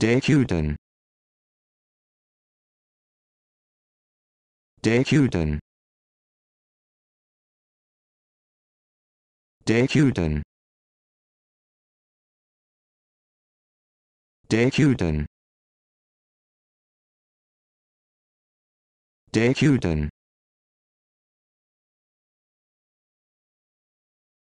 Decuden Decuden Decuden Decuden Decuden